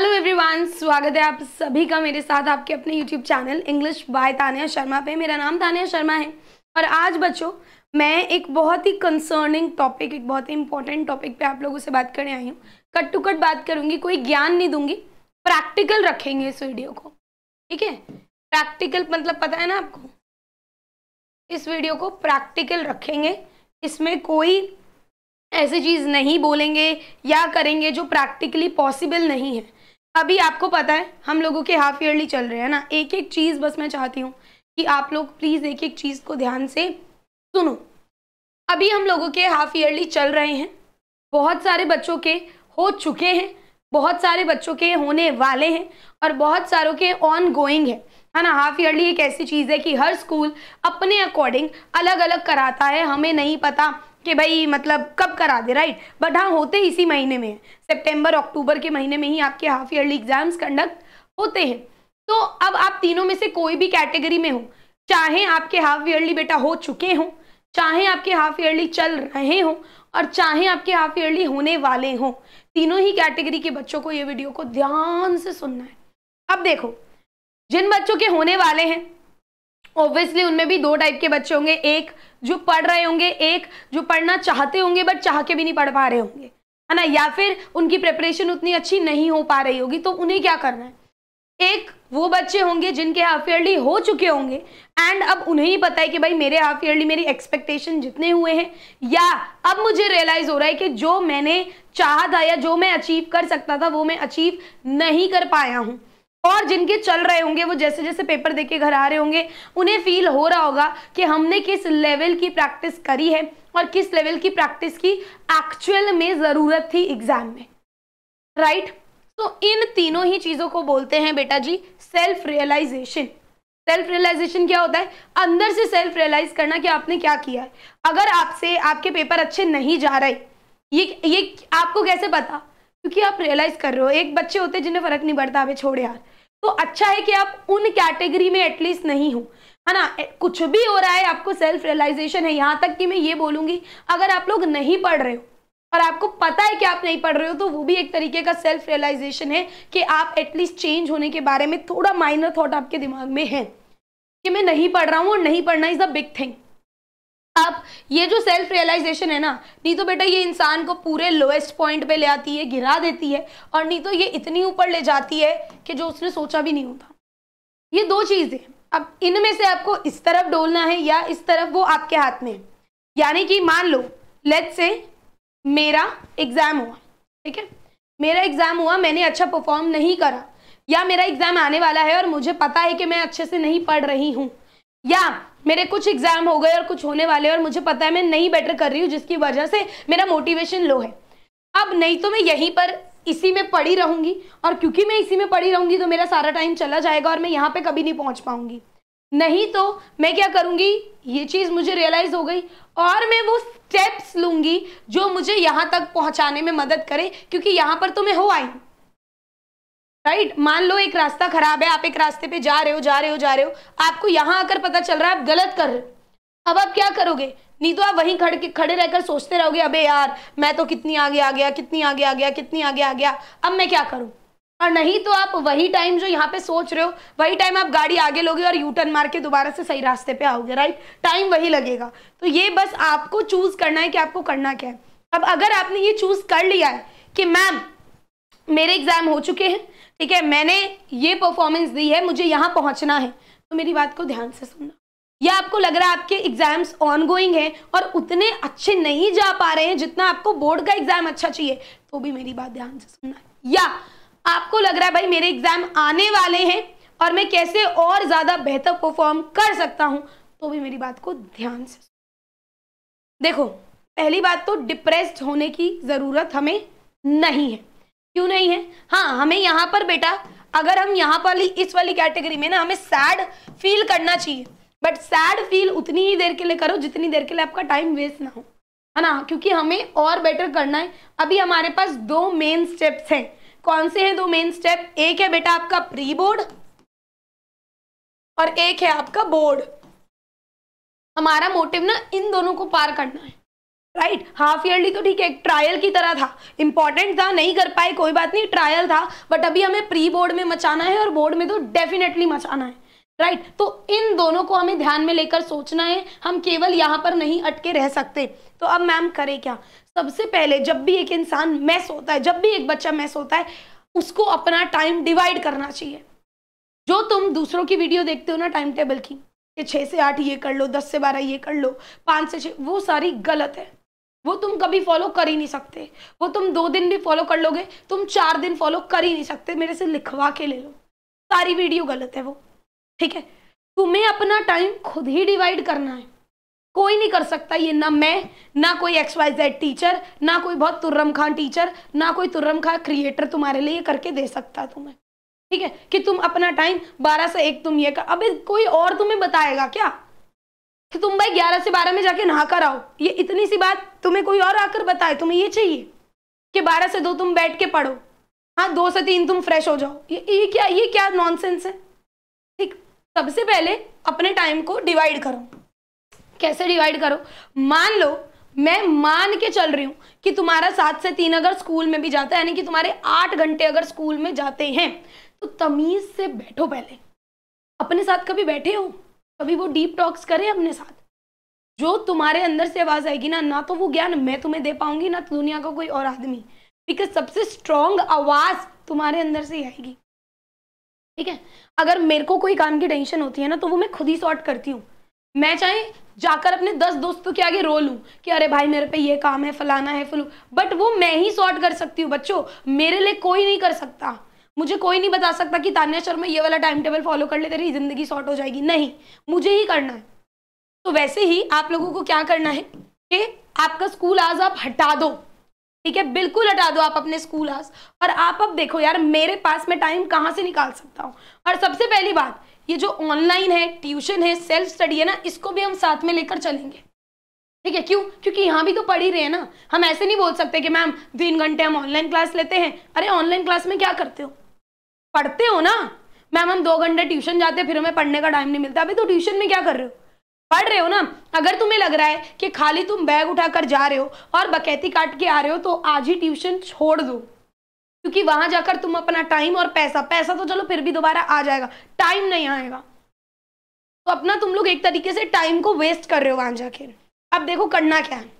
Hello everyone स्वागत है आप सभी का मेरे साथ आपके अपने YouTube channel English by Tania Sharma पे मेरा नाम तानिया शर्मा है और आज बच्चों मैं एक बहुत ही कंसर्निंग टॉपिक एक बहुत ही इंपॉर्टेंट टॉपिक पे आप लोगों से बात करने आई हूँ कट टू कट बात करूँगी कोई ज्ञान नहीं दूंगी प्रैक्टिकल रखेंगे इस वीडियो को ठीक है प्रैक्टिकल मतलब पता है ना आपको इस वीडियो को प्रैक्टिकल रखेंगे इसमें कोई ऐसी चीज़ नहीं बोलेंगे या करेंगे जो प्रैक्टिकली पॉसिबल नहीं है अभी आपको पता है हम लोगों के हाफ ईयरली चल रहे हैं ना एक एक चीज़ बस मैं चाहती हूँ कि आप लोग प्लीज़ एक एक चीज़ को ध्यान से सुनो अभी हम लोगों के हाफ ईयरली चल रहे हैं बहुत सारे बच्चों के हो चुके हैं बहुत सारे बच्चों के होने वाले हैं और बहुत सारों के ऑन गोइंग है है ना हाफ ईयरली एक ऐसी चीज़ है कि हर स्कूल अपने अकॉर्डिंग अलग अलग कराता है हमें नहीं पता कि भाई मतलब कब करा दे राइट बट हाँ होते इसी महीने में सितंबर अक्टूबर के महीने में ही आपके हाफ ईयरली एग्जाम्स कंडक्ट होते हैं तो अब आप तीनों में से कोई भी कैटेगरी में हो चाहे आपके हाफ ईयरली बेटा हो चुके हों चाहे आपके हाफ ईयरली चल रहे हों और चाहे आपके हाफ ईयरली होने वाले हों तीनों ही कैटेगरी के बच्चों को ये वीडियो को ध्यान से सुनना है अब देखो जिन बच्चों के होने वाले हैं ऑब्वियसली उनमें भी दो टाइप के बच्चे होंगे एक जो पढ़ रहे होंगे एक जो पढ़ना चाहते होंगे बट चाह के भी नहीं पढ़ पा रहे होंगे है ना या फिर उनकी प्रिपरेशन उतनी अच्छी नहीं हो पा रही होगी तो उन्हें क्या करना है एक वो बच्चे होंगे जिनके हाफ ईयरली हो चुके होंगे एंड अब उन्हें ही पता है कि भाई मेरे हाफ ईयरली मेरी एक्सपेक्टेशन जितने हुए हैं या अब मुझे रियलाइज हो रहा है कि जो मैंने चाहा था या जो मैं अचीव कर सकता था वो मैं अचीव नहीं कर पाया हूँ और जिनके चल रहे होंगे वो जैसे जैसे पेपर देके घर आ रहे होंगे उन्हें फील हो रहा होगा कि हमने किस लेवल की प्रैक्टिस करी है और किस लेवल की प्रैक्टिस की एक्चुअल में ज़रूरत थी एग्जाम में राइट right? तो इन तीनों ही चीज़ों को बोलते हैं बेटा जी सेल्फ रियलाइजेशन सेल्फ रियलाइजेशन क्या होता है अंदर से सेल्फ रियलाइज करना कि आपने क्या किया है अगर आपसे आपके पेपर अच्छे नहीं जा रहे ये ये आपको कैसे पता क्योंकि आप रियलाइज कर रहे हो एक बच्चे होते हैं जिन्हें फर्क नहीं पड़ता अभी छोड़ यार तो अच्छा है कि आप उन कैटेगरी में एटलीस्ट नहीं हो है ना कुछ भी हो रहा है आपको सेल्फ रियलाइजेशन है यहाँ तक कि मैं ये बोलूंगी अगर आप लोग नहीं पढ़ रहे हो और आपको पता है कि आप नहीं पढ़ रहे हो तो वो भी एक तरीके का सेल्फ रियलाइजेशन है कि आप एटलीस्ट चेंज होने के बारे में थोड़ा माइनर थॉट आपके दिमाग में है कि मैं नहीं पढ़ रहा हूँ और नहीं पढ़ना इज़ द बिग थिंग आप ये जो सेल्फ रियलाइजेशन है ना नहीं तो बेटा ये इंसान को पूरे लोएस्ट पॉइंट पे ले आती है गिरा देती है और नहीं तो ये इतनी ऊपर ले जाती है कि जो उसने सोचा भी नहीं होता ये दो चीज़ें अब इनमें से आपको इस तरफ डोलना है या इस तरफ वो आपके हाथ में यानी कि मान लो लेट से मेरा एग्ज़ाम हुआ ठीक है मेरा एग्ज़ाम हुआ मैंने अच्छा परफॉर्म नहीं करा या मेरा एग्ज़ाम आने वाला है और मुझे पता है कि मैं अच्छे से नहीं पढ़ रही हूँ या मेरे कुछ एग्जाम हो गए और कुछ होने वाले और मुझे पता है मैं नहीं बेटर कर रही हूँ जिसकी वजह से मेरा मोटिवेशन लो है अब नहीं तो मैं यहीं पर इसी में पड़ी रहूंगी और क्योंकि मैं इसी में पड़ी रहूंगी तो मेरा सारा टाइम चला जाएगा और मैं यहाँ पे कभी नहीं पहुंच पाऊंगी नहीं तो मैं क्या करूंगी ये चीज़ मुझे रियलाइज़ हो गई और मैं वो स्टेप्स लूंगी जो मुझे यहाँ तक पहुंचाने में मदद करे क्योंकि यहाँ पर तो मैं हो आई राइट right? मान लो एक रास्ता खराब है आप एक रास्ते पे जा रहे हो जा रहे हो जा रहे हो आपको यहाँ आकर पता चल रहा है आप गलत कर रहे हो अब आप क्या करोगे नहीं तो आप वहीं खड़े खड़े रहकर सोचते रहोगे अबे यार मैं तो कितनी आगे आ गया कितनी आगे आ गया कितनी आगे आ गया अब मैं क्या करूँ और नहीं तो आप वही टाइम जो यहाँ पे सोच रहे हो वही टाइम आप गाड़ी आगे लोगे और यू टर्न मार के दोबारा से सही रास्ते पे आओगे राइट टाइम वही लगेगा तो ये बस आपको चूज करना है कि आपको करना क्या है अब अगर आपने ये चूज कर लिया है कि मैम मेरे एग्जाम हो चुके हैं ठीक है मैंने ये परफॉर्मेंस दी है मुझे यहाँ पहुँचना है तो मेरी बात को ध्यान से सुनना या आपको लग रहा है आपके एग्जाम्स ऑन गोइंग है और उतने अच्छे नहीं जा पा रहे हैं जितना आपको बोर्ड का एग्जाम अच्छा चाहिए तो भी मेरी बात ध्यान से सुनना या आपको लग रहा है भाई मेरे एग्जाम आने वाले हैं और मैं कैसे और ज़्यादा बेहतर परफॉर्म कर सकता हूँ तो भी मेरी बात को ध्यान से देखो पहली बात तो डिप्रेस्ड होने की ज़रूरत हमें नहीं है क्यों नहीं है हाँ हमें यहाँ पर बेटा अगर हम यहाँ पर इस वाली कैटेगरी में ना हमें सैड फील करना चाहिए बट सैड फील उतनी ही देर के लिए करो जितनी देर के लिए आपका टाइम वेस्ट ना हो है ना क्योंकि हमें और बेटर करना है अभी हमारे पास दो मेन स्टेप्स हैं कौन से हैं दो मेन स्टेप एक है बेटा आपका प्री बोर्ड और एक है आपका बोर्ड हमारा मोटिव ना इन दोनों को पार करना है राइट हाफ ईयरली तो ठीक है ट्रायल की तरह था इंपॉर्टेंट था नहीं कर पाए कोई बात नहीं ट्रायल था बट अभी हमें प्री बोर्ड में मचाना है और बोर्ड में तो डेफिनेटली मचाना है राइट right? तो इन दोनों को हमें ध्यान में लेकर सोचना है हम केवल यहाँ पर नहीं अटके रह सकते तो अब मैम करें क्या सबसे पहले जब भी एक इंसान मैस होता है जब भी एक बच्चा मैस होता है उसको अपना टाइम डिवाइड करना चाहिए जो तुम दूसरों की वीडियो देखते हो ना टाइम टेबल की छह से आठ ये कर लो दस से बारह ये कर लो पांच से छ वो सारी गलत है वो तुम कभी फॉलो कर ही नहीं सकते वो तुम दो दिन भी फॉलो कर लोगे तुम चार दिन फॉलो कर ही नहीं सकते मेरे से लिखवा के ले लो सारी वीडियो गलत है वो ठीक है तुम्हें अपना टाइम खुद ही डिवाइड करना है कोई नहीं कर सकता ये ना मैं ना कोई एक्स वाई जेड टीचर ना कोई बहुत तुर्रम खान टीचर ना कोई तुर्रम खान क्रिएटर तुम्हारे लिए करके दे सकता तुम्हें ठीक है कि तुम अपना टाइम बारह से एक तुम ये कर अबे कोई और तुम्हें बताएगा क्या कि तुम भाई ग्यारह से बारह में जाके नहा कर आओ ये इतनी सी बात तुम्हें कोई और आकर बताए तुम्हें ये चाहिए कि बारह से दो तुम बैठ के पढ़ो हाँ दो से तीन तुम फ्रेश हो जाओ ये ये क्या ये क्या नॉनसेंस है ठीक सबसे पहले अपने टाइम को डिवाइड करो कैसे डिवाइड करो मान लो मैं मान के चल रही हूँ कि तुम्हारा सात से तीन अगर स्कूल में भी जाता है यानी कि तुम्हारे आठ घंटे अगर स्कूल में जाते हैं तो तमीज से बैठो पहले अपने साथ कभी बैठे हो कभी वो डीप टॉक्स करे अपने साथ जो तुम्हारे अंदर से आवाज़ आएगी ना ना तो वो ज्ञान मैं तुम्हें दे पाऊंगी ना तो दुनिया का कोई और आदमी बिकॉज सबसे स्ट्रांग आवाज़ तुम्हारे अंदर से ही आएगी ठीक है अगर मेरे को कोई काम की टेंशन होती है ना तो वो मैं खुद ही सॉर्ट करती हूँ मैं चाहे जाकर अपने दस दोस्तों के आगे रो लूँ कि अरे भाई मेरे पे ये काम है फलाना है फलू बट वो मैं ही सॉर्ट कर सकती हूँ बच्चों मेरे लिए कोई नहीं कर सकता मुझे कोई नहीं बता सकता कि तान्या शर्मा ये वाला टाइम टेबल फॉलो कर ले तेरी ज़िंदगी शॉर्ट हो जाएगी नहीं मुझे ही करना है तो वैसे ही आप लोगों को क्या करना है कि आपका स्कूल आज आप हटा दो ठीक है बिल्कुल हटा दो आप अपने स्कूल आज और आप अब देखो यार मेरे पास में टाइम कहाँ से निकाल सकता हूँ और सबसे पहली बात ये जो ऑनलाइन है ट्यूशन है सेल्फ स्टडी है ना इसको भी हम साथ में लेकर चलेंगे ठीक है क्यों क्योंकि यहाँ भी तो पढ़ ही रहे हैं ना हम ऐसे नहीं बोल सकते कि मैम तीन घंटे हम ऑनलाइन क्लास लेते हैं अरे ऑनलाइन क्लास में क्या करते हो पढ़ते हो ना मैम हम दो घंटे ट्यूशन जाते फिर हमें पढ़ने का टाइम नहीं मिलता अभी तो ट्यूशन में क्या कर रहे हो पढ़ रहे हो ना अगर तुम्हें लग रहा है कि खाली तुम बैग उठाकर जा रहे हो और बकैती काट के आ रहे हो तो आज ही ट्यूशन छोड़ दो क्योंकि वहां जाकर तुम अपना टाइम और पैसा पैसा तो चलो फिर भी दोबारा आ जाएगा टाइम नहीं आएगा तो अपना तुम लोग एक तरीके से टाइम को वेस्ट कर रहे हो वहां जाके अब देखो करना क्या है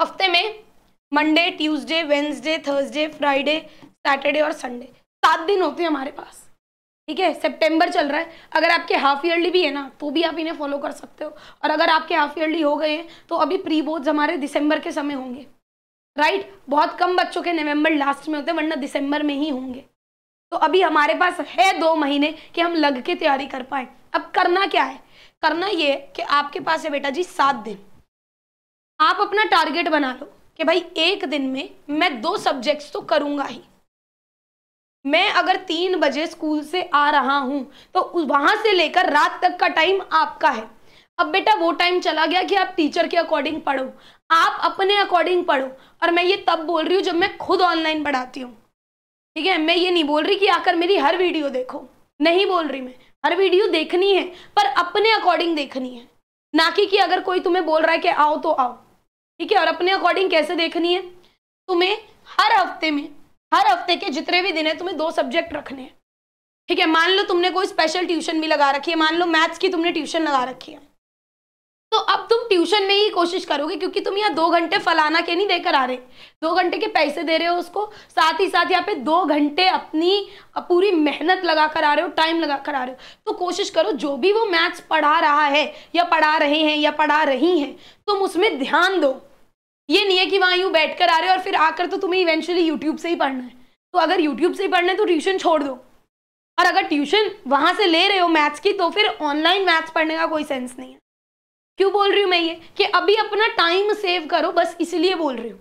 हफ्ते में Monday Tuesday Wednesday Thursday Friday Saturday और संडे सात दिन होते हैं हमारे पास ठीक है सितंबर चल रहा है अगर आपके हाफ ईयरली भी है ना तो भी आप इन्हें फॉलो कर सकते हो और अगर आपके हाफ ईयरली हो गए हैं तो अभी प्री बोर्ड हमारे दिसंबर के समय होंगे राइट बहुत कम बच्चों के नवंबर लास्ट में होते हैं वरना दिसंबर में ही होंगे तो अभी हमारे पास है दो महीने कि हम लग के तैयारी कर पाए अब करना क्या है करना ये कि आपके पास है बेटा जी सात दिन आप अपना टारगेट बना लो कि भाई एक दिन में मैं दो सब्जेक्ट्स तो करूँगा ही मैं अगर तीन बजे स्कूल से आ रहा हूँ तो वहां से लेकर रात तक का टाइम आपका है अब बेटा वो टाइम चला गया कि आप टीचर के अकॉर्डिंग पढ़ो आप अपने अकॉर्डिंग पढ़ो और मैं ये तब बोल रही हूँ जब मैं खुद ऑनलाइन पढ़ाती हूँ ठीक है मैं ये नहीं बोल रही कि आकर मेरी हर वीडियो देखो नहीं बोल रही मैं हर वीडियो देखनी है पर अपने अकॉर्डिंग देखनी है ना कि कि अगर कोई तुम्हें बोल रहा है कि आओ तो आओ ठीक है और अपने अकॉर्डिंग कैसे देखनी है तुम्हें हर हफ्ते में हर हफ्ते के जितने भी दिन है तुम्हें दो सब्जेक्ट रखने हैं ठीक है मान लो तुमने कोई स्पेशल ट्यूशन भी लगा रखी है मान लो मैथ्स की तुमने ट्यूशन लगा रखी है तो अब तुम ट्यूशन में ही कोशिश करोगे क्योंकि तुम यहाँ दो घंटे फलाना के नहीं देकर आ रहे दो घंटे के पैसे दे रहे हो उसको साथ ही साथ यहाँ पे दो घंटे अपनी पूरी मेहनत लगा कर आ रहे हो टाइम लगा कर आ रहे हो तो कोशिश करो जो भी वो मैथ्स पढ़ा रहा है या पढ़ा रहे हैं या पढ़ा रही हैं तुम उसमें ध्यान दो ये नहीं है कि वहाँ यूँ बैठ कर आ रहे हो और फिर आकर तो तुम्हें इवेंचुअली यूट्यूब से ही पढ़ना है तो अगर यूट्यूब से ही पढ़ना है तो ट्यूशन छोड़ दो और अगर ट्यूशन वहाँ से ले रहे हो मैथ्स की तो फिर ऑनलाइन मैथ्स पढ़ने का कोई सेंस नहीं है क्यों बोल रही हूँ मैं ये कि अभी अपना टाइम सेव करो बस इसलिए बोल रही हूँ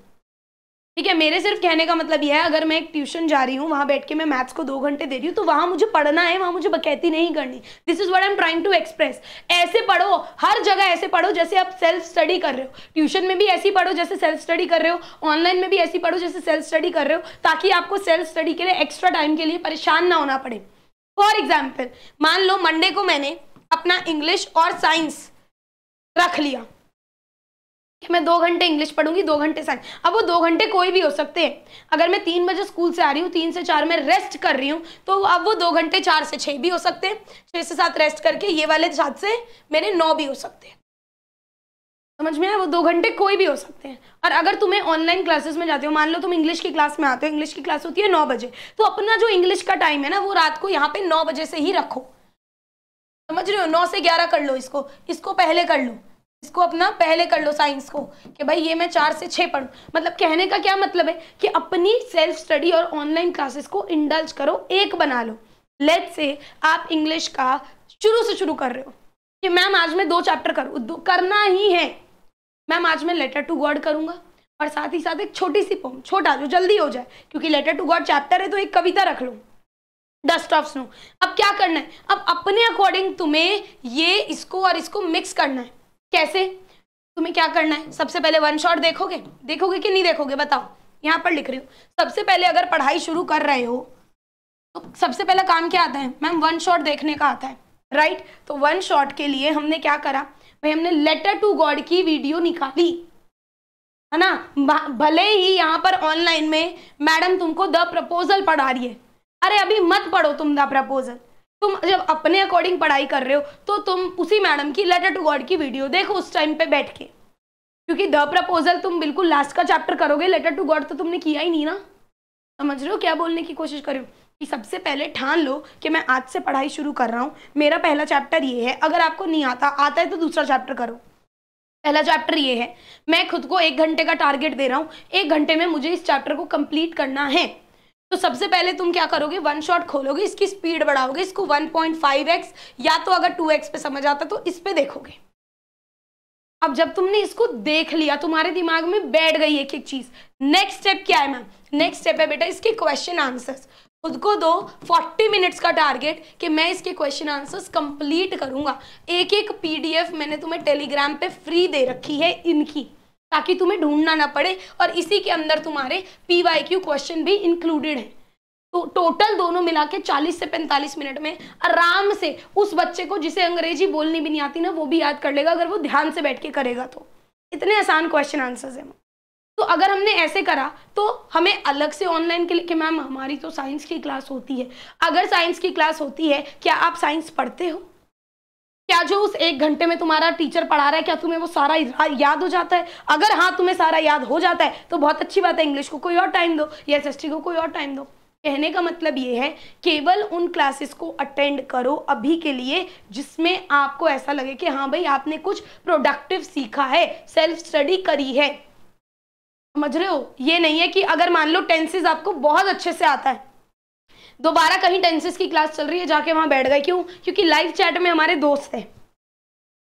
ठीक है मेरे सिर्फ कहने का मतलब यह है अगर मैं एक ट्यूशन जा रही हूँ वहां बैठ के मैं मैथ्स को दो घंटे दे रही हूँ तो वहां मुझे पढ़ना है वहाँ मुझे बकैती नहीं करनी this is what I am trying to express ऐसे पढ़ो हर जगह ऐसे पढ़ो जैसे आप सेल्फ स्टडी कर रहे हो ट्यूशन में भी ऐसी पढ़ो जैसे सेल्फ स्टडी कर रहे हो ऑनलाइन में भी ऐसी पढ़ो जैसे सेल्फ स्टडी कर रहे हो ताकि आपको सेल्फ स्टडी के लिए एक्स्ट्रा टाइम के लिए परेशान ना होना पड़े फॉर एग्जाम्पल मान लो मंडे को मैंने अपना इंग्लिश और साइंस रख लिया मैं दो घंटे इंग्लिश पढ़ूंगी दो घंटे साइंस अब वो दो घंटे कोई भी हो सकते हैं अगर मैं तीन बजे स्कूल से आ रही हूँ तीन से चार में रेस्ट कर रही हूँ तो अब वो दो घंटे चार से छः भी हो सकते हैं छः से सात रेस्ट करके ये वाले सात से मेरे नौ भी हो सकते हैं समझ में आया वो दो घंटे कोई भी हो सकते हैं और अगर तुम्हें ऑनलाइन क्लासेस में जाते हो मान लो तुम इंग्लिश की क्लास में आते हो इंग्लिश की क्लास होती है नौ बजे तो अपना जो इंग्लिश का टाइम है ना वो रात को यहाँ पे नौ बजे से ही रखो समझ रहे हो नौ से ग्यारह कर लो इसको इसको पहले कर लो इसको अपना पहले कर लो साइंस को कि भाई ये मैं चार से छः पढ़ूँ मतलब कहने का क्या मतलब है कि अपनी सेल्फ स्टडी और ऑनलाइन क्लासेस को इंडल्ज करो एक बना लो लेट से आप इंग्लिश का शुरू से शुरू कर रहे हो कि मैम आज मैं दो चैप्टर करूँ दो करना ही है मैम आज मैं लेटर टू गॉड करूँगा और साथ ही साथ एक छोटी सी पोम छोटा जो जल्दी हो जाए क्योंकि लेटर टू गॉड चैप्टर है तो एक कविता रख लो डस्ट ऑफ स्नो अब क्या करना है अब अपने अकॉर्डिंग तुम्हें ये इसको और इसको मिक्स करना है कैसे तुम्हें क्या करना है सबसे पहले वन शॉट देखोगे देखोगे कि नहीं देखोगे बताओ यहाँ पर लिख रही हूँ सबसे पहले अगर पढ़ाई शुरू कर रहे हो तो सबसे पहला काम क्या आता है मैम वन शॉट देखने का आता है राइट तो वन शॉट के लिए हमने क्या करा भाई हमने लेटर टू गॉड की वीडियो निकाली है ना भले ही यहाँ पर ऑनलाइन में मैडम तुमको द प्रपोजल पढ़ा रही है अरे अभी मत पढ़ो तुम द प्रपोजल तुम जब अपने अकॉर्डिंग पढ़ाई कर रहे हो तो तुम उसी मैडम की लेटर टू गॉड की वीडियो देखो उस टाइम पे बैठ के क्योंकि द प्रपोजल तुम बिल्कुल लास्ट का चैप्टर करोगे लेटर टू गॉड तो तुमने किया ही नहीं ना समझ रहे हो क्या बोलने की कोशिश करो कि सबसे पहले ठान लो कि मैं आज से पढ़ाई शुरू कर रहा हूँ मेरा पहला चैप्टर ये है अगर आपको नहीं आता आता है तो दूसरा चैप्टर करो पहला चैप्टर ये है मैं खुद को एक घंटे का टारगेट दे रहा हूँ एक घंटे में मुझे इस चैप्टर को कंप्लीट करना है तो सबसे पहले तुम क्या करोगे वन शॉट खोलोगे इसकी स्पीड बढ़ाओगे इसको 1.5x या तो अगर 2x पे समझ आता तो इस पे देखोगे अब जब तुमने इसको देख लिया तुम्हारे दिमाग में बैठ गई एक एक चीज नेक्स्ट स्टेप क्या है मैम नेक्स्ट स्टेप है बेटा इसके क्वेश्चन आंसर्स खुद को दो 40 मिनट्स का टारगेट कि मैं इसके क्वेश्चन आंसर्स कंप्लीट करूंगा एक एक पीडीएफ मैंने तुम्हें टेलीग्राम पे फ्री दे रखी है इनकी ताकि तुम्हें ढूंढना ना पड़े और इसी के अंदर तुम्हारे पी वाई क्यू क्वेश्चन भी इंक्लूडेड है तो टोटल दोनों मिला के चालीस से पैंतालीस मिनट में आराम से उस बच्चे को जिसे अंग्रेजी बोलनी भी नहीं आती ना वो भी याद कर लेगा अगर वो ध्यान से बैठ के करेगा तो इतने आसान क्वेश्चन आंसर्स हैं तो अगर हमने ऐसे करा तो हमें अलग से ऑनलाइन के लिए कि मैम हमारी तो साइंस की क्लास होती है अगर साइंस की क्लास होती है क्या आप साइंस पढ़ते हो क्या जो उस एक घंटे में तुम्हारा टीचर पढ़ा रहा है क्या तुम्हें वो सारा हाँ, याद हो जाता है अगर हाँ तुम्हें सारा याद हो जाता है तो बहुत अच्छी बात है इंग्लिश को कोई और टाइम दो या एस को कोई और टाइम दो कहने का मतलब ये है केवल उन क्लासेस को अटेंड करो अभी के लिए जिसमें आपको ऐसा लगे कि हाँ भाई आपने कुछ प्रोडक्टिव सीखा है सेल्फ स्टडी करी है समझ रहे हो ये नहीं है कि अगर मान लो टेंसेज आपको बहुत अच्छे से आता है दोबारा कहीं टेंसेस की क्लास चल रही है जाके वहाँ बैठ गए क्यों क्योंकि लाइव चैट में हमारे दोस्त हैं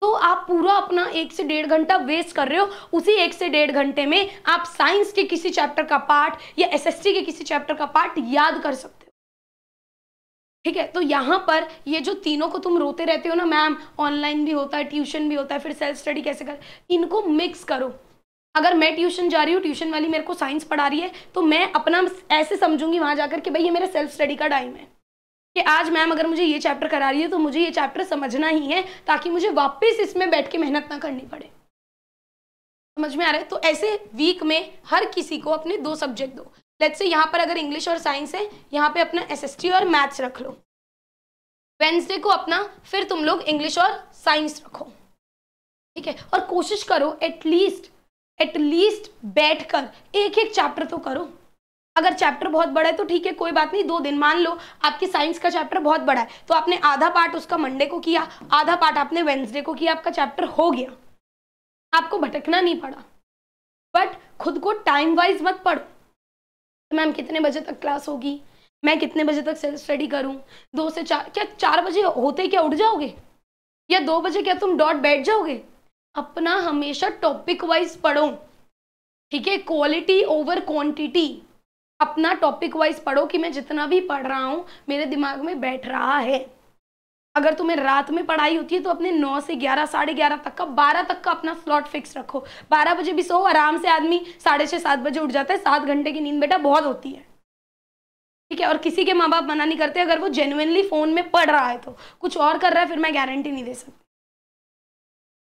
तो आप पूरा अपना एक से डेढ़ घंटा वेस्ट कर रहे हो उसी एक से डेढ़ घंटे में आप साइंस के किसी चैप्टर का पार्ट या एसएसटी के किसी चैप्टर का पार्ट याद कर सकते हो ठीक है तो यहाँ पर ये जो तीनों को तुम रोते रहते हो ना मैम ऑनलाइन भी होता है ट्यूशन भी होता है फिर सेल्फ स्टडी कैसे कर इनको मिक्स करो अगर मैं ट्यूशन जा रही हूँ ट्यूशन वाली मेरे को साइंस पढ़ा रही है तो मैं अपना ऐसे समझूंगी वहाँ जाकर कि भाई ये मेरा सेल्फ स्टडी का टाइम है कि आज मैम अगर मुझे ये चैप्टर करा रही है तो मुझे ये चैप्टर समझना ही है ताकि मुझे वापस इसमें बैठ के मेहनत ना करनी पड़े समझ में आ रहा है तो ऐसे वीक में हर किसी को अपने दो सब्जेक्ट दो लेट्स से यहाँ पर अगर इंग्लिश और साइंस है यहाँ पे अपना एस और मैथ्स रख लो वेंसडे को अपना फिर तुम लोग इंग्लिश और साइंस रखो ठीक है और कोशिश करो एटलीस्ट एटलीस्ट बैठकर एक एक चैप्टर तो करो अगर चैप्टर बहुत बड़ा है तो ठीक है कोई बात नहीं दो दिन मान लो आपकी साइंस का चैप्टर बहुत बड़ा है तो आपने आधा पार्ट उसका मंडे को किया आधा पार्ट आपने वेंसडे को किया आपका चैप्टर हो गया आपको भटकना नहीं पड़ा बट खुद को टाइम वाइज मत पढ़ो तो मैम कितने बजे तक क्लास होगी मैं कितने बजे तक सेल्फ स्टडी करूँ दो से चार क्या चार बजे होते क्या उठ जाओगे या दो बजे क्या तुम डॉट बैठ जाओगे अपना हमेशा टॉपिक वाइज पढ़ो ठीक है क्वालिटी ओवर क्वांटिटी अपना टॉपिक वाइज पढ़ो कि मैं जितना भी पढ़ रहा हूँ मेरे दिमाग में बैठ रहा है अगर तुम्हें रात में पढ़ाई होती है तो अपने नौ से ग्यारह साढ़े ग्यारह तक का बारह तक का अपना स्लॉट फिक्स रखो बारह बजे भी सो आराम से आदमी साढ़े छः सात बजे उठ जाता है सात घंटे की नींद बेटा बहुत होती है ठीक है और किसी के माँ बाप मना नहीं करते अगर वो जेनुनली फ़ोन में पढ़ रहा है तो कुछ और कर रहा है फिर मैं गारंटी नहीं दे सकती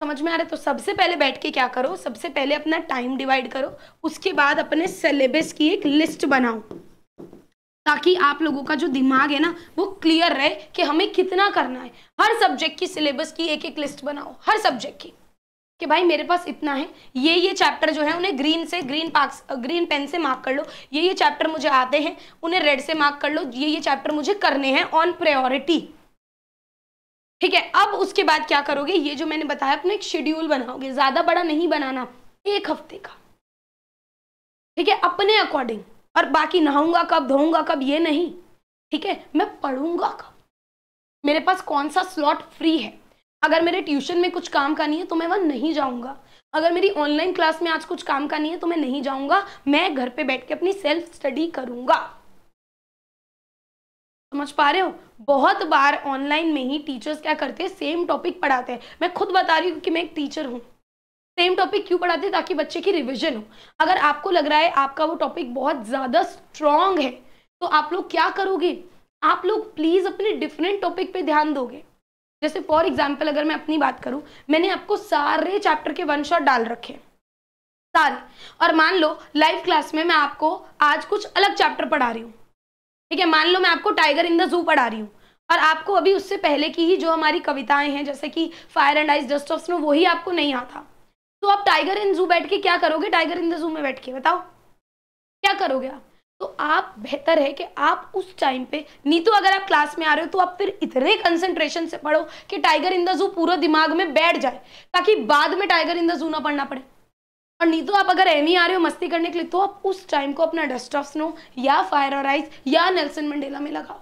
समझ में आ रहा है तो सबसे पहले बैठ के क्या करो सबसे पहले अपना टाइम डिवाइड करो उसके बाद अपने सिलेबस की एक लिस्ट बनाओ ताकि आप लोगों का जो दिमाग है ना वो क्लियर रहे कि हमें कितना करना है हर सब्जेक्ट की सिलेबस की एक एक लिस्ट बनाओ हर सब्जेक्ट की कि भाई मेरे पास इतना है ये ये चैप्टर जो है उन्हें ग्रीन से ग्रीन पार्क्स ग्रीन पेन से मार्क कर लो ये ये चैप्टर मुझे आते हैं उन्हें रेड से मार्क कर लो ये ये चैप्टर मुझे करने हैं ऑन प्रायोरिटी ठीक है अब उसके बाद क्या करोगे ये जो मैंने बताया अपना एक शेड्यूल बनाओगे ज़्यादा बड़ा नहीं बनाना एक हफ्ते का ठीक है अपने अकॉर्डिंग और बाकी नहाऊंगा कब धोऊंगा कब ये नहीं ठीक है मैं पढ़ूंगा कब मेरे पास कौन सा स्लॉट फ्री है अगर मेरे ट्यूशन में कुछ काम का नहीं है तो मैं वहाँ नहीं जाऊंगा अगर मेरी ऑनलाइन क्लास में आज कुछ काम का नहीं है तो मैं नहीं जाऊँगा मैं घर पे बैठ के अपनी सेल्फ स्टडी करूँगा समझ पा रहे हो बहुत बार ऑनलाइन में ही टीचर्स क्या करते हैं सेम टॉपिक पढ़ाते हैं मैं खुद बता रही हूँ कि मैं एक टीचर हूँ सेम टॉपिक क्यों पढ़ाते हैं ताकि बच्चे की रिविजन हो अगर आपको लग रहा है आपका वो टॉपिक बहुत ज़्यादा स्ट्रॉन्ग है तो आप लोग क्या करोगे आप लोग प्लीज़ अपने डिफरेंट टॉपिक पे ध्यान दोगे जैसे फॉर एग्जाम्पल अगर मैं अपनी बात करूँ मैंने आपको सारे चैप्टर के वन शॉट डाल रखे सारे और मान लो लाइव क्लास में मैं आपको आज कुछ अलग चैप्टर पढ़ा रही हूँ ठीक है मान लो मैं आपको टाइगर इन द जू पढ़ा रही हूँ और आपको अभी उससे पहले की ही जो हमारी कविताएं हैं जैसे कि fire and ice dust of snow वही आपको नहीं आता तो आप टाइगर इन जू बैठ के क्या करोगे टाइगर इन द जू में बैठ के बताओ क्या करोगे आप तो आप बेहतर है कि आप उस टाइम पे नहीं तो अगर आप क्लास में आ रहे हो तो आप फिर इतने कंसंट्रेशन से पढ़ो कि टाइगर इन द जू पूरा दिमाग में बैठ जाए ताकि बाद में टाइगर इन द जू ना पढ़ना पड़े और नहीं तो आप अगर एम ही आ रहे हो मस्ती करने के लिए तो आप उस टाइम को अपना डस्ट ऑफ स्नो या फायर और आइस या नेल्सन मंडेला में लगाओ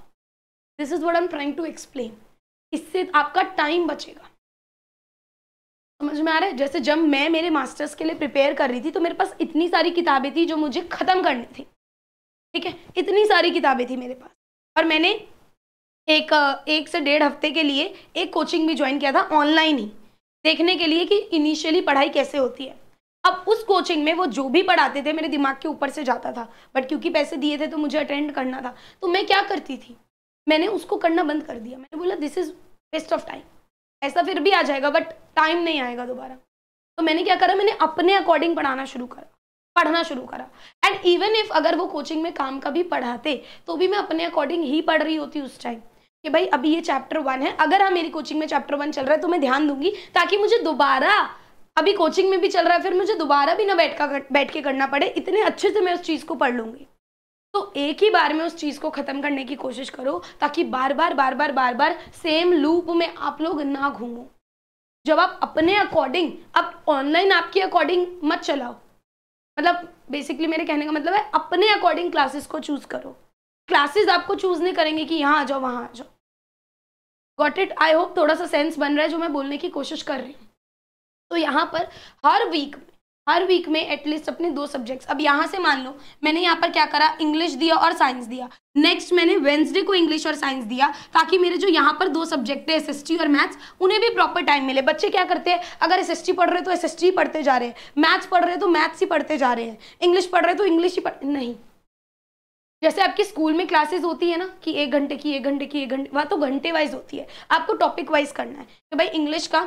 this is what am trying to explain इससे आपका टाइम बचेगा समझ में आ रहा है जैसे जब मैं मेरे मास्टर्स के लिए प्रिपेयर कर रही थी तो मेरे पास इतनी सारी किताबें थी जो मुझे ख़त्म करनी थी ठीक है इतनी सारी किताबें थी मेरे पास और मैंने एक एक से डेढ़ हफ्ते के लिए एक कोचिंग भी ज्वाइन किया था ऑनलाइन ही देखने के लिए कि इनिशियली पढ़ाई कैसे होती है अब उस कोचिंग में वो जो भी पढ़ाते थे मेरे दिमाग के ऊपर से जाता था बट क्योंकि पैसे दिए थे तो मुझे अटेंड करना था तो मैं क्या करती थी मैंने उसको करना बंद कर दिया मैंने बोला this is waste of time ऐसा फिर भी आ जाएगा बट टाइम नहीं आएगा दोबारा तो मैंने क्या करा मैंने अपने अकॉर्डिंग पढ़ाना शुरू करा पढ़ना शुरू करा एंड इवन इफ अगर वो कोचिंग में काम का भी पढ़ाते तो भी मैं अपने अकॉर्डिंग ही पढ़ रही होती उस टाइम कि भाई अभी ये चैप्टर वन है अगर हाँ मेरी कोचिंग में चैप्टर वन चल रहा है तो मैं ध्यान दूंगी ताकि मुझे दोबारा अभी कोचिंग में भी चल रहा है फिर मुझे दोबारा भी ना बैठ का बैठ के करना पड़े इतने अच्छे से मैं उस चीज़ को पढ़ लूँगी तो एक ही बार में उस चीज़ को ख़त्म करने की कोशिश करो ताकि बार बार बार बार बार बार सेम लूप में आप लोग ना घूमो जब आप अपने अकॉर्डिंग आप ऑनलाइन आपके अकॉर्डिंग मत चलाओ मतलब बेसिकली मेरे कहने का मतलब है अपने अकॉर्डिंग क्लासेस को चूज़ करो क्लासेस आपको चूज़ नहीं करेंगे कि यहाँ आ जाओ वहाँ आ जाओ गॉट इट आई होप थोड़ा सा सेंस बन रहा है जो मैं बोलने की कोशिश कर रही हूँ तो यहाँ पर हर वीक हर वीक में एटलीस्ट अपने दो सब्जेक्ट्स अब यहाँ से मान लो मैंने यहाँ पर क्या करा इंग्लिश दिया और साइंस दिया नेक्स्ट मैंने वेंसडे को इंग्लिश और साइंस दिया ताकि मेरे जो यहाँ पर दो सब्जेक्ट है एस और मैथ्स उन्हें भी प्रॉपर टाइम मिले बच्चे क्या करते हैं अगर एस पढ़ रहे तो एस पढ़ते जा रहे हैं मैथ्स पढ़ रहे तो मैथ्स ही पढ़ते जा रहे हैं इंग्लिश पढ़ रहे तो इंग्लिश तो ही पढ़ नहीं जैसे आपकी स्कूल में क्लासेस होती है ना कि एक घंटे की एक घंटे की एक घंटे वह तो घंटे वाइज होती है आपको टॉपिक वाइज करना है कि भाई इंग्लिश का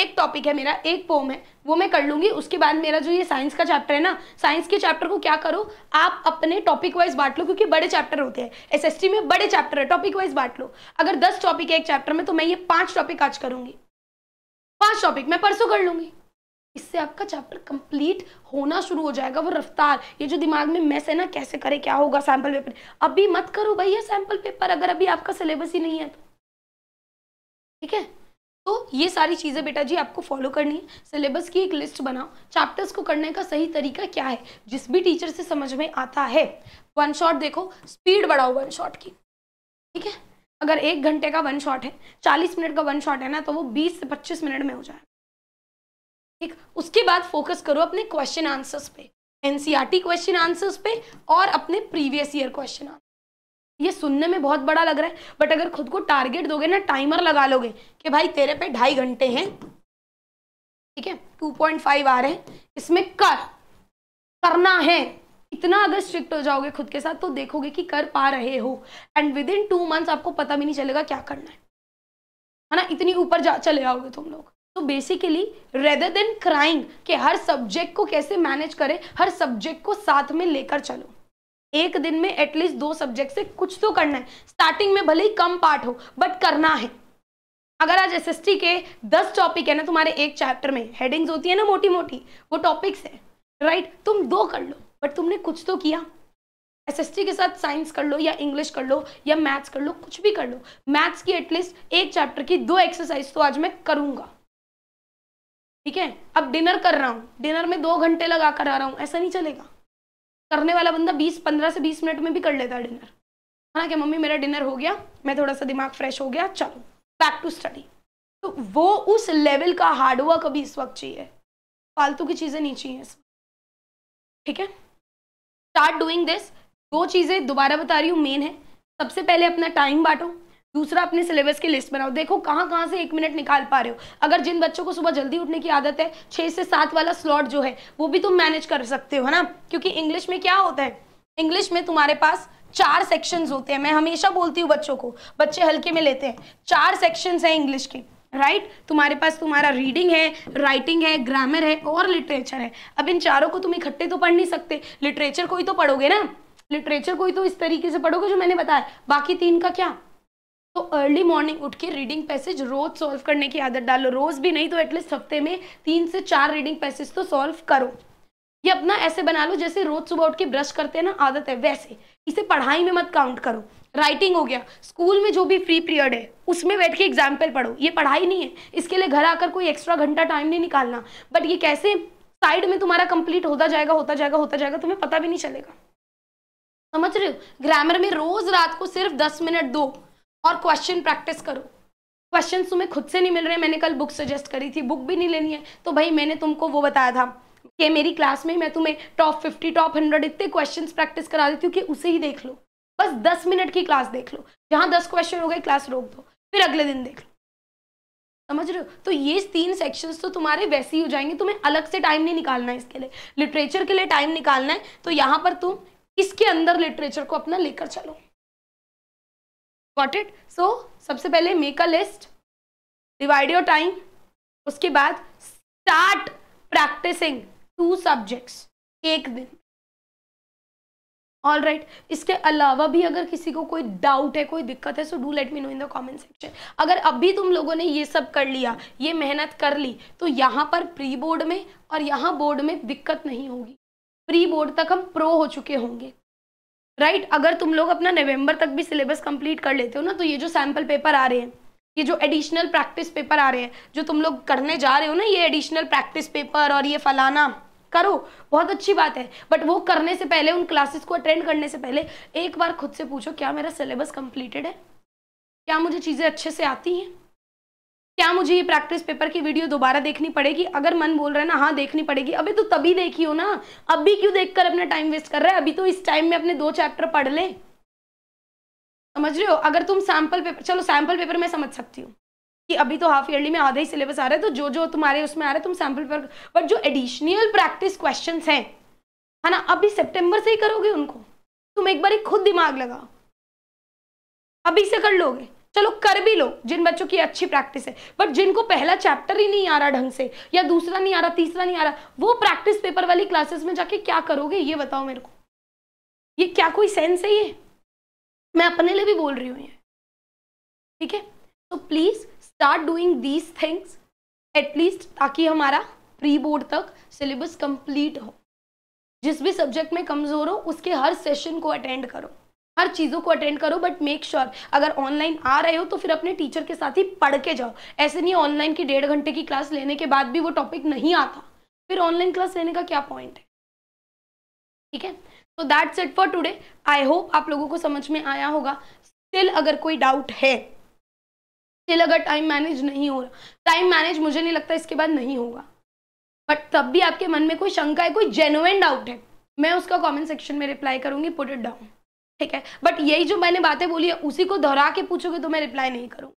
एक टॉपिक है मेरा एक पोम है वो मैं कर लूंगी उसके बाद मेरा जो ये साइंस का चैप्टर है ना साइंस के चैप्टर को क्या करो आप अपने टॉपिक वाइज बांट लो क्योंकि बड़े चैप्टर होते हैं एसएसटी में बड़े चैप्टर है टॉपिक वाइज बांट लो अगर दस टॉपिक है एक चैप्टर में तो मैं ये पांच टॉपिक आज करूंगी पांच टॉपिक मैं परसों कर लूंगी इससे आपका चैप्टर कंप्लीट होना शुरू हो जाएगा वो रफ्तार ये जो दिमाग में मैस है ना कैसे करे क्या होगा सैंपल पेपर अभी मत करो भैया सैंपल पेपर अगर अभी आपका सिलेबस ही नहीं है तो ठीक है तो ये सारी चीज़ें बेटा जी आपको फॉलो करनी है सिलेबस की एक लिस्ट बनाओ चैप्टर्स को करने का सही तरीका क्या है जिस भी टीचर से समझ में आता है वन शॉट देखो स्पीड बढ़ाओ वन शॉट की ठीक है अगर एक घंटे का वन शॉट है चालीस मिनट का वन शॉट है ना तो वो बीस से पच्चीस मिनट में हो जाए ठीक उसके बाद फोकस करो अपने क्वेश्चन आंसर्स पे एनसीआरटी क्वेश्चन आंसर्स पे और अपने प्रीवियस ईयर क्वेश्चन आंसर ये सुनने में बहुत बड़ा लग रहा है बट अगर खुद को टारगेट दोगे ना टाइमर लगा लोगे कि भाई तेरे पे ढाई घंटे हैं ठीक है टू पॉइंट फाइव आ रहे हैं इसमें कर करना है इतना अगर स्ट्रिक्ट हो जाओगे खुद के साथ तो देखोगे कि कर पा रहे हो and within two months आपको पता भी नहीं चलेगा क्या करना है है ना इतनी ऊपर जा चले जाओगे तुम लोग तो बेसिकली रेदर देन क्राइंग के हर सब्जेक्ट को कैसे मैनेज करें हर सब्जेक्ट को साथ में लेकर चलो एक दिन में एटलीस्ट दो सब्जेक्ट से कुछ तो करना है स्टार्टिंग में भले ही कम पार्ट हो बट करना है अगर आज एस के दस टॉपिक है ना तुम्हारे एक चैप्टर में हेडिंग्स होती है ना मोटी मोटी वो टॉपिक्स है राइट तुम दो कर लो बट तुमने कुछ तो किया एस के साथ साइंस कर लो या इंग्लिश कर लो या मैथ्स कर लो कुछ भी कर लो मैथ्स की एटलीस्ट एक चैप्टर की दो एक्सरसाइज तो आज मैं करूँगा ठीक है अब डिनर कर रहा हूँ डिनर में दो घंटे लगा कर आ रहा हूँ ऐसा नहीं चलेगा करने वाला बंदा बीस पंद्रह से बीस मिनट में भी कर लेता है डिनर है ना कि मम्मी मेरा डिनर हो गया मैं थोड़ा सा दिमाग फ्रेश हो गया चलो बैक टू स्टडी तो वो उस लेवल का हार्डवर्क अभी इस वक्त चाहिए फालतू की चीज़ें नहीं चाहिए इस ठीक है स्टार्ट डूइंग दिस दो चीज़ें दोबारा बता रही हूँ मेन है सबसे पहले अपना टाइम बांटो दूसरा अपने सिलेबस की लिस्ट बनाओ देखो कहाँ कहाँ से एक मिनट निकाल पा रहे हो अगर जिन बच्चों को सुबह जल्दी उठने की आदत है छः से सात वाला स्लॉट जो है वो भी तुम मैनेज कर सकते हो ना क्योंकि इंग्लिश में क्या होता है इंग्लिश में तुम्हारे पास चार सेक्शंस होते हैं मैं हमेशा बोलती हूँ बच्चों को बच्चे हल्के में लेते हैं चार सेक्शंस हैं इंग्लिश के राइट right? तुम्हारे पास तुम्हारा रीडिंग है राइटिंग है ग्रामर है और लिटरेचर है अब इन चारों को तुम इकट्ठे तो पढ़ नहीं सकते लिटरेचर को ही तो पढ़ोगे ना लिटरेचर को ही तो इस तरीके से पढ़ोगे जो मैंने बताया बाकी तीन का क्या तो अर्ली मॉर्निंग उठ के रीडिंग पैसेज रोज सॉल्व करने की आदत डालो रोज भी नहीं तो एटलीस्ट हफ्ते में तीन से चार रीडिंग पैसेज तो सॉल्व करो ये अपना ऐसे बना लो जैसे रोज सुबह उठ के ब्रश करते हैं ना आदत है वैसे इसे पढ़ाई में मत काउंट करो राइटिंग हो गया स्कूल में जो भी फ्री पीरियड है उसमें बैठ के एग्जाम्पल पढ़ो ये पढ़ाई नहीं है इसके लिए घर आकर कोई एक्स्ट्रा घंटा टाइम नहीं निकालना बट ये कैसे साइड में तुम्हारा कंप्लीट होता जाएगा होता जाएगा होता जाएगा तुम्हें पता भी नहीं चलेगा समझ रहे हो ग्रामर में रोज रात को सिर्फ दस मिनट दो और क्वेश्चन प्रैक्टिस करो क्वेश्चन तुम्हें खुद से नहीं मिल रहे मैंने कल बुक सजेस्ट करी थी बुक भी नहीं लेनी है तो भाई मैंने तुमको वो बताया था कि मेरी क्लास में मैं तुम्हें टॉप फिफ्टी टॉप हंड्रेड इतने क्वेश्चन प्रैक्टिस करा देती हूँ कि उसे ही देख लो बस दस मिनट की क्लास देख लो जहाँ दस क्वेश्चन हो गए क्लास रोक दो फिर अगले दिन देख लो समझ रहे हो तो ये तीन सेक्शंस तो तुम्हारे वैसे ही हो जाएंगे तुम्हें अलग से टाइम नहीं निकालना है इसके लिए लिटरेचर के लिए टाइम निकालना है तो यहाँ पर तुम इसके अंदर लिटरेचर को अपना लेकर चलो गॉट इट सो सबसे पहले make a list divide your time उसके बाद स्टार्ट प्रैक्टिसिंग टू सब्जेक्ट्स एक दिन ऑल राइट right. इसके अलावा भी अगर किसी को कोई डाउट है कोई दिक्कत है so do let me know in the comment section अगर अभी तुम लोगों ने ये सब कर लिया ये मेहनत कर ली तो यहाँ पर प्री बोर्ड में और यहाँ बोर्ड में दिक्कत नहीं होगी प्री बोर्ड तक हम प्रो हो चुके होंगे राइट अगर तुम लोग अपना नवंबर तक भी सिलेबस कंप्लीट कर लेते हो ना तो ये जो सैम्पल पेपर आ रहे हैं ये जो एडिशनल प्रैक्टिस पेपर आ रहे हैं जो तुम लोग करने जा रहे हो ना ये एडिशनल प्रैक्टिस पेपर और ये फलाना करो बहुत अच्छी बात है बट वो करने से पहले उन क्लासेस को अटेंड करने से पहले एक बार खुद से पूछो क्या मेरा सिलेबस कंप्लीटेड है क्या मुझे चीज़ें अच्छे से आती हैं क्या मुझे ये प्रैक्टिस पेपर की वीडियो दोबारा देखनी पड़ेगी अगर मन बोल रहा है ना हाँ देखनी पड़ेगी अभी तो तभी देखी हो ना अभी क्यों देखकर अपना टाइम वेस्ट कर रहा है अभी तो इस टाइम में अपने दो चैप्टर पढ़ ले समझ रहे हो अगर तुम सैम्पल पेपर चलो सैम्पल पेपर मैं समझ सकती हूँ कि अभी तो हाफ ईयरली में आधा ही सिलेबस आ रहा है तो जो जो तुम्हारे उसमें आ रहा है तुम सैम्पल पेपर बट जो एडिशनल प्रैक्टिस क्वेश्चन हैं है ना अभी सेप्टेम्बर से ही करोगे उनको तुम एक बार खुद दिमाग लगाओ अभी से कर लोगे चलो कर भी लो जिन बच्चों की अच्छी प्रैक्टिस है बट जिनको पहला चैप्टर ही नहीं आ रहा ढंग से या दूसरा नहीं आ रहा तीसरा नहीं आ रहा वो प्रैक्टिस पेपर वाली क्लासेस में जाके क्या करोगे ये बताओ मेरे को ये क्या कोई सेंस है ये मैं अपने लिए भी बोल रही हूँ ये ठीक है तो please start doing these things at least ताकि हमारा प्री बोर्ड तक सिलेबस कंप्लीट हो जिस भी सब्जेक्ट में कमज़ोर हो उसके हर सेशन को अटेंड करो हर चीज़ों को अटेंड करो बट मेक श्योर अगर ऑनलाइन आ रहे हो तो फिर अपने टीचर के साथ ही पढ़ के जाओ ऐसे नहीं ऑनलाइन की डेढ़ घंटे की क्लास लेने के बाद भी वो टॉपिक नहीं आता फिर ऑनलाइन क्लास लेने का क्या पॉइंट है ठीक है तो that's it for today I hope आप लोगों को समझ में आया होगा स्टिल अगर कोई डाउट है स्टिल अगर टाइम मैनेज नहीं हो रहा टाइम मैनेज मुझे नहीं लगता इसके बाद नहीं होगा बट तब भी आपके मन में कोई शंका है कोई जेनुअन डाउट है मैं उसका कमेंट सेक्शन में रिप्लाई करूंगी पुट इट डाउन ठीक है बट यही जो मैंने बातें बोली है उसी को दोहरा के पूछोगे तो मैं रिप्लाई नहीं करूँ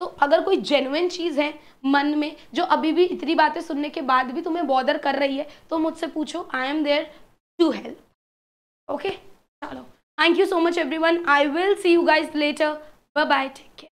तो अगर कोई जेनुइन चीज़ है मन में जो अभी भी इतनी बातें सुनने के बाद भी तुम्हें बॉदर कर रही है तो मुझसे पूछो I am there to help okay चलो thank you so much everyone I will see you guys later bye bye take care